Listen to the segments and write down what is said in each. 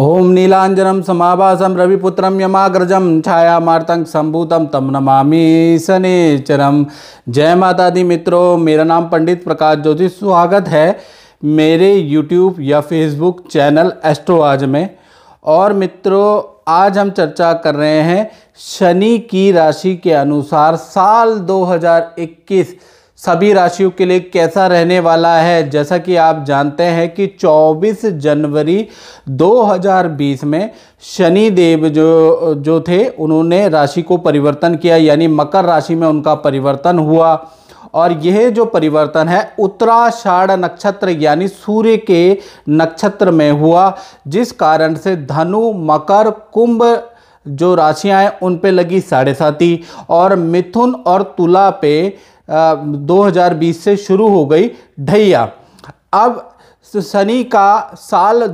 ओम नीलांजनम समाभासम रविपुत्रम यमाग्रजम छाया मार्तंग संभूतम तम नमामी शनिचरम जय माता दी मित्रों मेरा नाम पंडित प्रकाश ज्योति स्वागत है मेरे यूट्यूब या फेसबुक चैनल एस्ट्रो आज में और मित्रों आज हम चर्चा कर रहे हैं शनि की राशि के अनुसार साल 2021 सभी राशियों के लिए कैसा रहने वाला है जैसा कि आप जानते हैं कि 24 जनवरी 2020 में शनि देव जो जो थे उन्होंने राशि को परिवर्तन किया यानी मकर राशि में उनका परिवर्तन हुआ और यह जो परिवर्तन है उत्तराषाढ़ नक्षत्र यानी सूर्य के नक्षत्र में हुआ जिस कारण से धनु मकर कुंभ जो राशियाँ हैं उन पे लगी साढ़े साथी और मिथुन और तुला पे 2020 से शुरू हो गई ढैया अब शनि का साल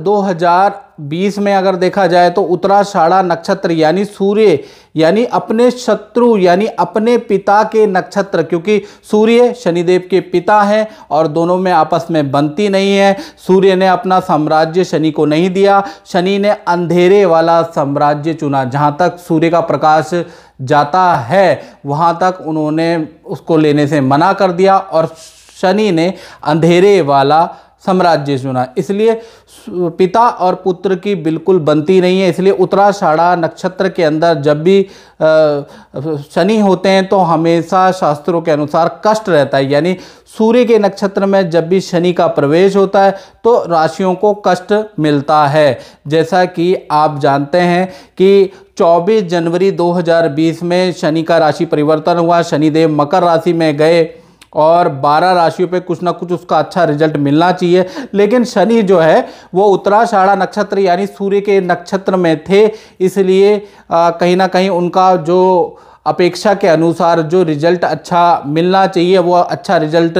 बीस में अगर देखा जाए तो उत्तराषाढ़ा नक्षत्र यानी सूर्य यानी अपने शत्रु यानी अपने पिता के नक्षत्र क्योंकि सूर्य शनिदेव के पिता हैं और दोनों में आपस में बनती नहीं है सूर्य ने अपना साम्राज्य शनि को नहीं दिया शनि ने अंधेरे वाला साम्राज्य चुना जहाँ तक सूर्य का प्रकाश जाता है वहाँ तक उन्होंने उसको लेने से मना कर दिया और शनि ने अंधेरे वाला साम्राज्य चुना इसलिए पिता और पुत्र की बिल्कुल बनती नहीं है इसलिए उत्तराषाढ़ा नक्षत्र के अंदर जब भी शनि होते हैं तो हमेशा शास्त्रों के अनुसार कष्ट रहता है यानी सूर्य के नक्षत्र में जब भी शनि का प्रवेश होता है तो राशियों को कष्ट मिलता है जैसा कि आप जानते हैं कि 24 जनवरी 2020 में शनि का राशि परिवर्तन हुआ शनिदेव मकर राशि में गए और 12 राशियों पे कुछ ना कुछ उसका अच्छा रिजल्ट मिलना चाहिए लेकिन शनि जो है वो उत्तराषाढ़ा नक्षत्र यानी सूर्य के नक्षत्र में थे इसलिए कहीं ना कहीं उनका जो अपेक्षा के अनुसार जो रिजल्ट अच्छा मिलना चाहिए वो अच्छा रिजल्ट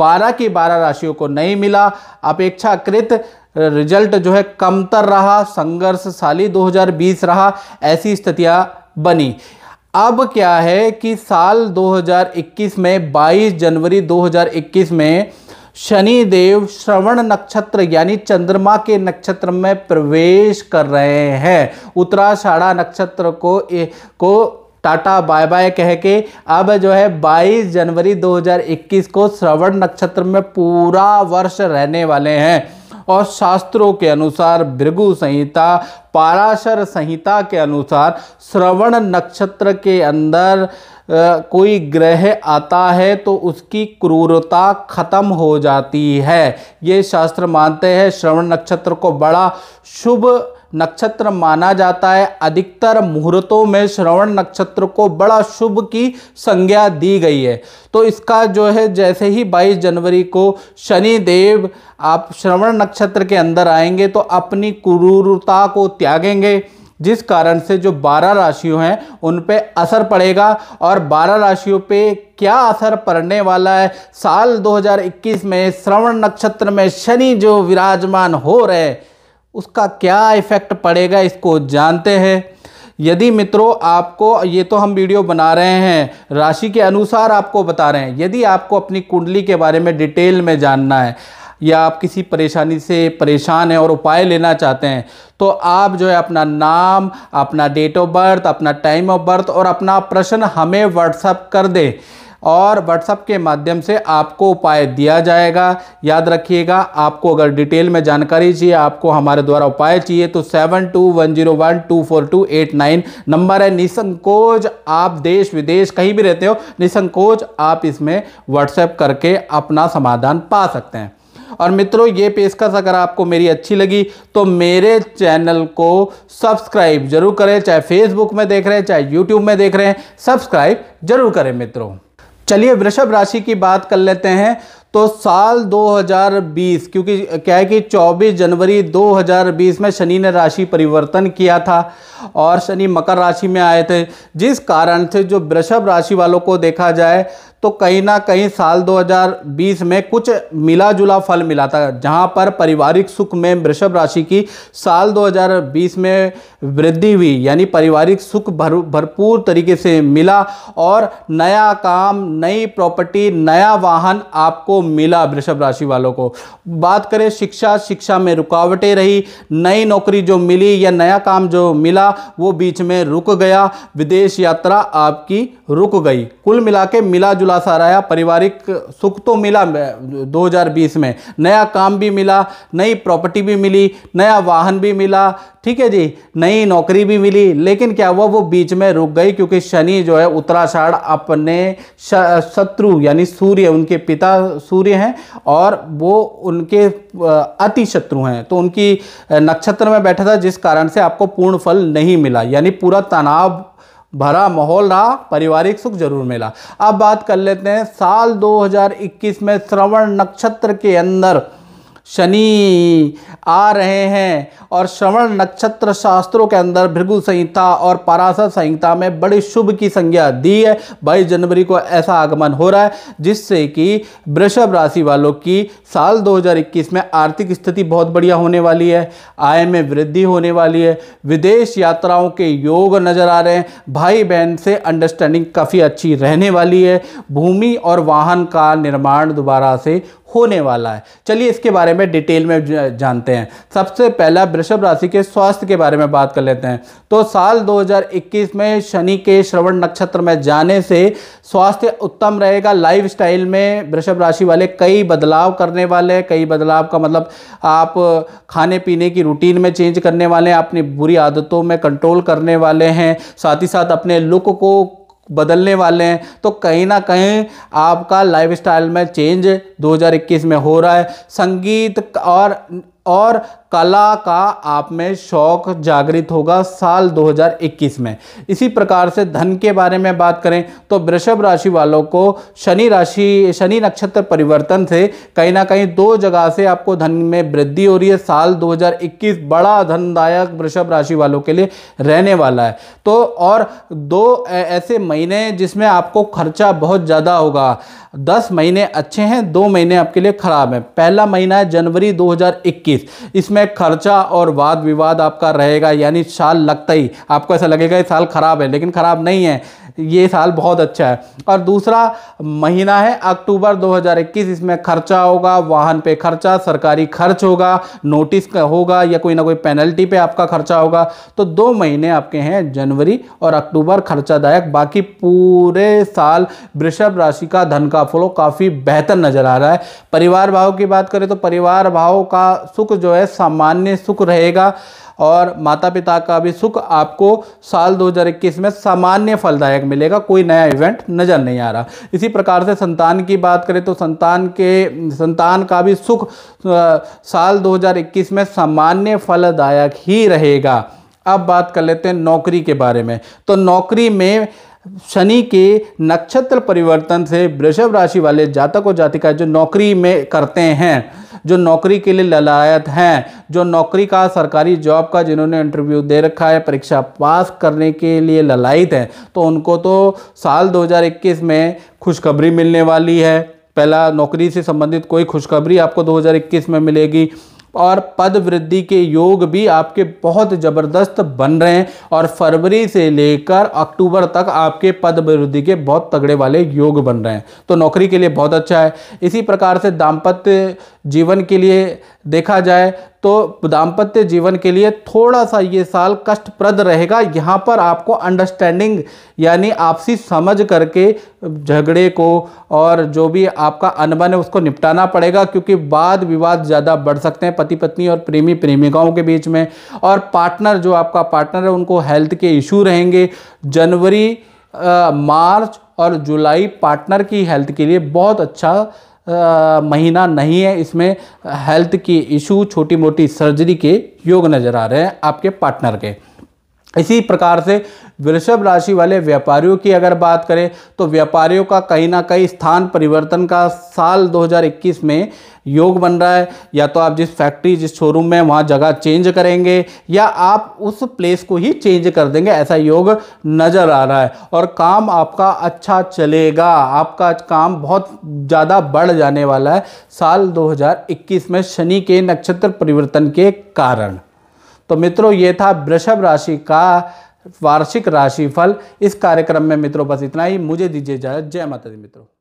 12 की 12 राशियों को नहीं मिला अपेक्षाकृत रिजल्ट जो है कमतर रहा संघर्षशाली 2020 रहा ऐसी स्थितियाँ बनी अब क्या है कि साल 2021 में 22 जनवरी 2021 में शनि देव श्रवण नक्षत्र यानी चंद्रमा के नक्षत्र में प्रवेश कर रहे हैं उत्तराषाढ़ा नक्षत्र को ए, को टाटा बाय बाय कह के अब जो है 22 जनवरी 2021 को श्रवण नक्षत्र में पूरा वर्ष रहने वाले हैं और शास्त्रों के अनुसार भृगु संहिता पाराशर संहिता के अनुसार श्रवण नक्षत्र के अंदर कोई ग्रह आता है तो उसकी क्रूरता खत्म हो जाती है ये शास्त्र मानते हैं श्रवण नक्षत्र को बड़ा शुभ नक्षत्र माना जाता है अधिकतर मुहूर्तों में श्रवण नक्षत्र को बड़ा शुभ की संज्ञा दी गई है तो इसका जो है जैसे ही 22 जनवरी को शनि देव आप श्रवण नक्षत्र के अंदर आएंगे तो अपनी क्रूरता को त्यागेंगे जिस कारण से जो 12 राशियों हैं उन पे असर पड़ेगा और 12 राशियों पे क्या असर पड़ने वाला है साल 2021 में श्रवण नक्षत्र में शनि जो विराजमान हो रहे उसका क्या इफ़ेक्ट पड़ेगा इसको जानते हैं यदि मित्रों आपको ये तो हम वीडियो बना रहे हैं राशि के अनुसार आपको बता रहे हैं यदि आपको अपनी कुंडली के बारे में डिटेल में जानना है या आप किसी परेशानी से परेशान हैं और उपाय लेना चाहते हैं तो आप जो है अपना नाम अपना डेट ऑफ बर्थ अपना टाइम ऑफ बर्थ और अपना प्रश्न हमें व्हाट्सअप कर दें और व्हाट्सअप के माध्यम से आपको उपाय दिया जाएगा याद रखिएगा आपको अगर डिटेल में जानकारी चाहिए आपको हमारे द्वारा उपाय चाहिए तो seven two one zero one two four two eight nine number है निसंकोच आप देश विदेश कहीं भी रहते हो निसंकोच आप इसमें व्हाट्सएप करके अपना समाधान पा सकते हैं और मित्रों ये पेशकश अगर आपको मेरी अच्छी लगी तो मेरे चैनल को सब्सक्राइब जरूर करें चाहे फेसबुक में देख रहे हैं चाहे यूट्यूब में देख रहे हैं सब्सक्राइब जरूर करें मित्रों चलिए वृषभ राशि की बात कर लेते हैं तो साल 2020 क्योंकि क्या है कि 24 जनवरी 2020 में शनि ने राशि परिवर्तन किया था और शनि मकर राशि में आए थे जिस कारण से जो वृषभ राशि वालों को देखा जाए तो कहीं ना कहीं साल 2020 में कुछ मिला जुला फल मिला था जहां पर पारिवारिक सुख में वृषभ राशि की साल 2020 में वृद्धि हुई यानी पारिवारिक सुख भर भरपूर तरीके से मिला और नया काम नई प्रॉपर्टी नया वाहन आपको मिला वृषभ राशि वालों को बात करें शिक्षा शिक्षा में रुकावटें रही नई नौकरी जो मिली या नया काम जो मिला वो बीच में रुक गया विदेश यात्रा आपकी रुक गई कुल मिला के मिला जुला सा रहा पारिवारिक सुख तो मिला 2020 में नया काम भी मिला नई प्रॉपर्टी भी मिली नया वाहन भी मिला ठीक है जी नई नौकरी भी मिली लेकिन क्या हुआ वो बीच में रुक गई क्योंकि शनि जो है उत्तराषाढ़ अपने शत्रु यानी सूर्य उनके पिता सूर्य हैं और वो उनके अति शत्रु हैं तो उनकी नक्षत्र में बैठा था जिस कारण से आपको पूर्ण फल नहीं मिला यानी पूरा तनाव भरा माहौल रहा पारिवारिक सुख जरूर मिला अब बात कर लेते हैं साल 2021 में श्रवण नक्षत्र के अंदर शनि आ रहे हैं और श्रवण नक्षत्र शास्त्रों के अंदर भृगु संहिता और पाराशर संहिता में बड़ी शुभ की संज्ञा दी है बाईस जनवरी को ऐसा आगमन हो रहा है जिससे कि वृषभ राशि वालों की साल 2021 में आर्थिक स्थिति बहुत बढ़िया होने वाली है आय में वृद्धि होने वाली है विदेश यात्राओं के योग नज़र आ रहे हैं भाई बहन से अंडरस्टैंडिंग काफ़ी अच्छी रहने वाली है भूमि और वाहन का निर्माण दोबारा से होने वाला है चलिए इसके बारे में डिटेल में जानते हैं सबसे पहला वृषभ राशि के स्वास्थ्य के बारे में बात कर लेते हैं तो साल 2021 में शनि के श्रवण नक्षत्र में जाने से स्वास्थ्य उत्तम रहेगा लाइफ में वृषभ राशि वाले कई बदलाव करने वाले हैं कई बदलाव का मतलब आप खाने पीने की रूटीन में चेंज करने वाले हैं अपनी बुरी आदतों में कंट्रोल करने वाले हैं साथ ही साथ अपने लुक को बदलने वाले हैं तो कहीं ना कहीं आपका लाइफस्टाइल में चेंज 2021 में हो रहा है संगीत और और कला का आप में शौक जागृत होगा साल 2021 में इसी प्रकार से धन के बारे में बात करें तो वृषभ राशि वालों को शनि राशि शनि नक्षत्र परिवर्तन से कहीं ना कहीं दो जगह से आपको धन में वृद्धि हो रही है साल 2021 बड़ा धनदायक वृषभ राशि वालों के लिए रहने वाला है तो और दो ऐसे महीने जिसमें आपको खर्चा बहुत ज़्यादा होगा दस महीने अच्छे हैं दो महीने आपके लिए ख़राब है पहला महीना है जनवरी दो बीस इसमें खर्चा और वाद विवाद आपका रहेगा यानी साल लगता ही आपको ऐसा लगेगा ये साल ख़राब है लेकिन ख़राब नहीं है ये साल बहुत अच्छा है और दूसरा महीना है अक्टूबर 2021 इसमें खर्चा होगा वाहन पे खर्चा सरकारी खर्च होगा नोटिस का होगा या कोई ना कोई पेनल्टी पे आपका खर्चा होगा तो दो महीने आपके हैं जनवरी और अक्टूबर खर्चादायक बाकी पूरे साल वृषभ राशि का धन का फ्लो काफ़ी बेहतर नज़र आ रहा है परिवार भाव की बात करें तो परिवार भाव का सुख जो है सामान्य सुख रहेगा और माता पिता का भी सुख आपको साल 2021 में सामान्य फलदायक मिलेगा कोई नया इवेंट नज़र नहीं आ रहा इसी प्रकार से संतान की बात करें तो संतान के संतान का भी सुख साल 2021 में सामान्य फलदायक ही रहेगा अब बात कर लेते हैं नौकरी के बारे में तो नौकरी में शनि के नक्षत्र परिवर्तन से वृषभ राशि वाले जातक और जातिका जो नौकरी में करते हैं जो नौकरी के लिए ललायत हैं जो नौकरी का सरकारी जॉब का जिन्होंने इंटरव्यू दे रखा है परीक्षा पास करने के लिए ललायत हैं तो उनको तो साल 2021 में खुशखबरी मिलने वाली है पहला नौकरी से संबंधित कोई खुशखबरी आपको 2021 में मिलेगी और पद वृद्धि के योग भी आपके बहुत ज़बरदस्त बन रहे हैं और फरवरी से लेकर अक्टूबर तक आपके पद वृद्धि के बहुत तगड़े वाले योग बन रहे हैं तो नौकरी के लिए बहुत अच्छा है इसी प्रकार से दाम्पत्य जीवन के लिए देखा जाए तो दाम्पत्य जीवन के लिए थोड़ा सा ये साल कष्टप्रद रहेगा यहाँ पर आपको अंडरस्टैंडिंग यानी आपसी समझ करके झगड़े को और जो भी आपका अनबन है उसको निपटाना पड़ेगा क्योंकि वाद विवाद ज़्यादा बढ़ सकते हैं पति पत्नी और प्रेमी प्रेमिकाओं के बीच में और पार्टनर जो आपका पार्टनर है उनको हेल्थ के इशू रहेंगे जनवरी मार्च और जुलाई पार्टनर की हेल्थ के लिए बहुत अच्छा महीना नहीं है इसमें हेल्थ की इशू छोटी मोटी सर्जरी के योग नज़र आ रहे हैं आपके पार्टनर के इसी प्रकार से वृषभ राशि वाले व्यापारियों की अगर बात करें तो व्यापारियों का कहीं ना कहीं स्थान परिवर्तन का साल 2021 में योग बन रहा है या तो आप जिस फैक्ट्री जिस शोरूम में वहाँ जगह चेंज करेंगे या आप उस प्लेस को ही चेंज कर देंगे ऐसा योग नज़र आ रहा है और काम आपका अच्छा चलेगा आपका काम बहुत ज़्यादा बढ़ जाने वाला है साल दो में शनि के नक्षत्र परिवर्तन के कारण तो मित्रों ये था वृषभ राशि का वार्षिक राशिफल इस कार्यक्रम में मित्रों बस इतना ही मुझे दीजिए इजाजत जय माता दी मित्रों